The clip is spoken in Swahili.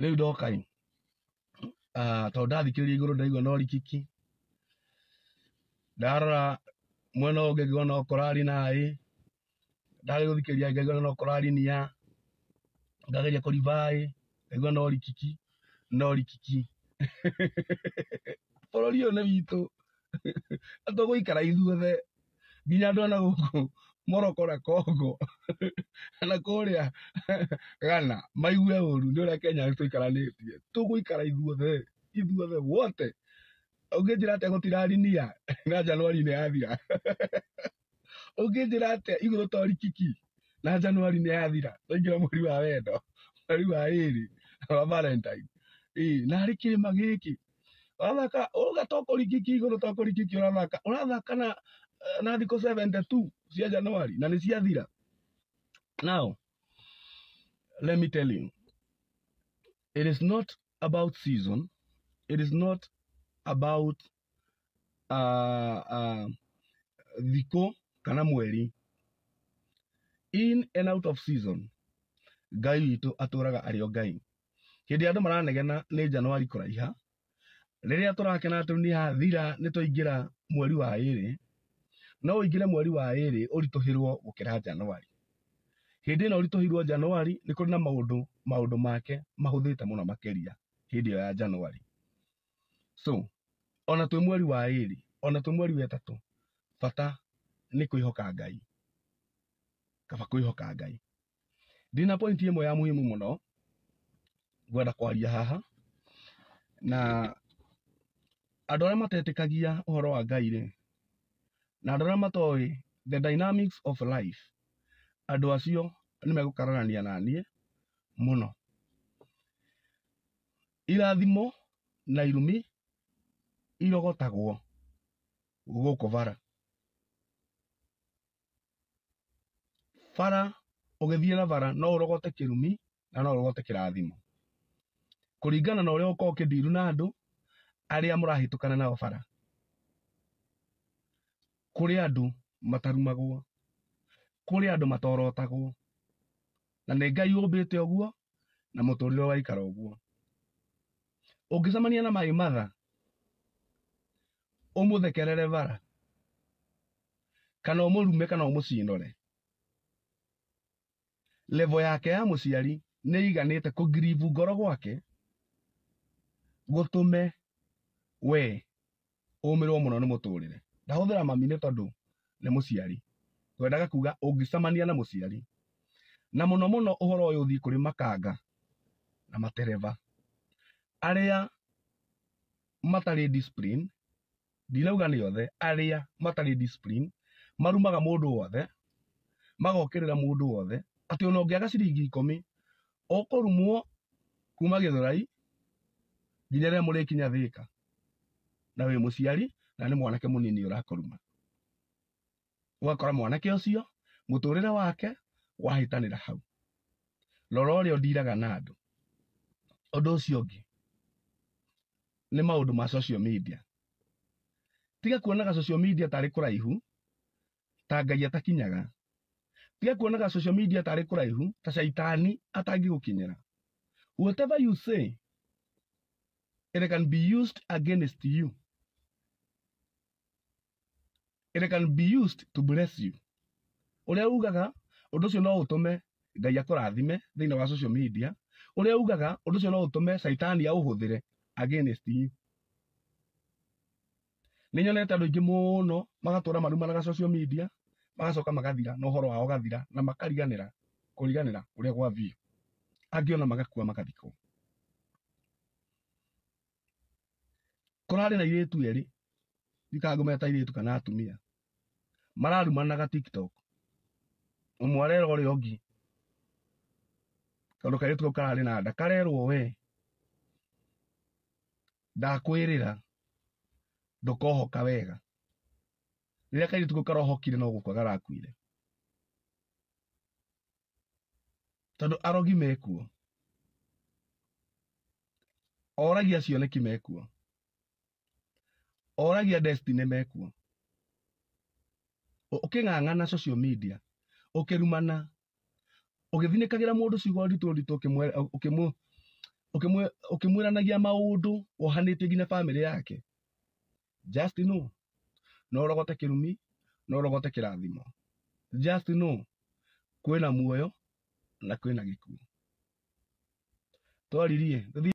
rä u ndoka ah, tondå ndathikä rä ria igå rå ndaigua no rikiki ndarora mwena å ngä ngäona okorari naä ndarä gå thikä ria ngaigua no korari nia ngageria kå rivaä ngaigua no rikiki no rikiki bå rå ri å yå nä witå atå gå ikara ithuothe nginya andå ana gå kå moroko na kongo na kuria gana maigue uru ni uria kenya tuikaranitie tuguikara ithuothe ithuothe wote unginjira atia gutirarinia na januari ni yathira unginjira atia iguru to rikiki na januari ni yathira tuingira mweri wa wendo mweri wa iri wa valentine na rä kä rä ma gä kä ũrathaka ũgatokå rikiki igå rå tokå rikiki na na thikå cia januari na nä ciathira now let me tell you it is not about season it is not about uh, uh, thikå kana mweri in and out of season ngai witå atå raga arä o ngai hä ndä andå maranegena nä januari kå raiha rä rä a tå rakena atå nä hathira nä twaingä ra mweri wa ä rä no wingire mweri wa iri uritohirwo gukira january hindi na uritohirwo january nĩ kũrĩ na maundu maundu make mahuthite muno makĩria hindi ya january So ona twĩ mweri wa iri ona twĩ mweri wa ĩtatũ bata nĩ kwĩhoka Ngai, kaba kwĩhoka Ngai. Ndĩna point ĩmwe ya muhimu muno ngwenda kwaria haha na andũ arĩa matetĩkagia ũhoro wa Ngai rĩ na andå arä the dynamics of life andå acio nä megå kararania na niä må no irathimo na irumi irogotagwo gå bara bara thiä na bara no kä rumi na no ũrogote kå ringana na korwo kä ndiru na andũ arĩa kana nao bara kuri andu matarumagwo, kuri andu matorotagwo, na nĩ Ngai ũmbĩte ũguo na mũtũrĩre ũgaikara ũguo. Ũngĩcemania na Mai Matha, ũmũthekerere bara, kana rume kana ũmũcinore. Levo yake ya mũciari nĩ ĩiganĩte kũngiribu ngoro gwake gũtũme we ũmĩrwo mũno nĩ mũtũrĩre ndahuthira mami ni tondu ni muciari twendaga kuga ungicamania na muciari na muno muno uhoro uyu å kuri makanga na matereva aria matari discipline ndinauga ni othe aria matari discipline marumaga mundu wothe magokirira mundu wothe ati ona ũngĩaga ciringi ikũmi ũkũrumwo kuma gĩthũrai nginya rĩrĩa mũrĩkinya thĩka na wĩ muciari na nä mwanake må nini å rakoruma ũgakora mwanake ucio cio wake wahitanira hau rora ũrĩa ũndiraga na andũ å ũcio ũngĩ nĩ maũndũ ma social media tiga kuonaga social media tarĩ kũraihu ta ngai atakinyaga tiga kuonaga social media tarĩ kũraihu ta caitani atangĩgũkinyĩra whatever you say it can be used against you it can be used to bless you uria ugaga undu cio no utume ngai akurathime thiini wa social media uria ugaga undu cio no utume ya uhuthire against you nä nyonete andå aingä må no magatå ra marumanaga social media magacoka magathira na å horo wao gathira na makariganira kuriganira kå riganä ra å rä a gwathiä angä ona magakua magathikwo kå na irä eri ikagumeta thikango kana atumia mararumanaga tiktok umwe arera ũrĩa ũngĩ kaũndũ kairĩtu kau kararĩ na nda karerwo we ndakwĩrĩra ndũkohoka wega rĩrĩa kairĩtu kau karohokire no gũkua garakuire tondũ arogi mekuo oragia cioneki mekuo oragia destiny mekuo uking'ang'ana social media ukirumana ũgĩthinĩkagĩra mũndũ ciugo nditũ nditũ ũkĩmwĩranagia maũndũ wohanĩtie nginya bamĩrĩ yake just no no ũrogote kĩrumi no rogote kĩrathimo just no kwĩna muoyo na kwĩna gĩkuũ twaririe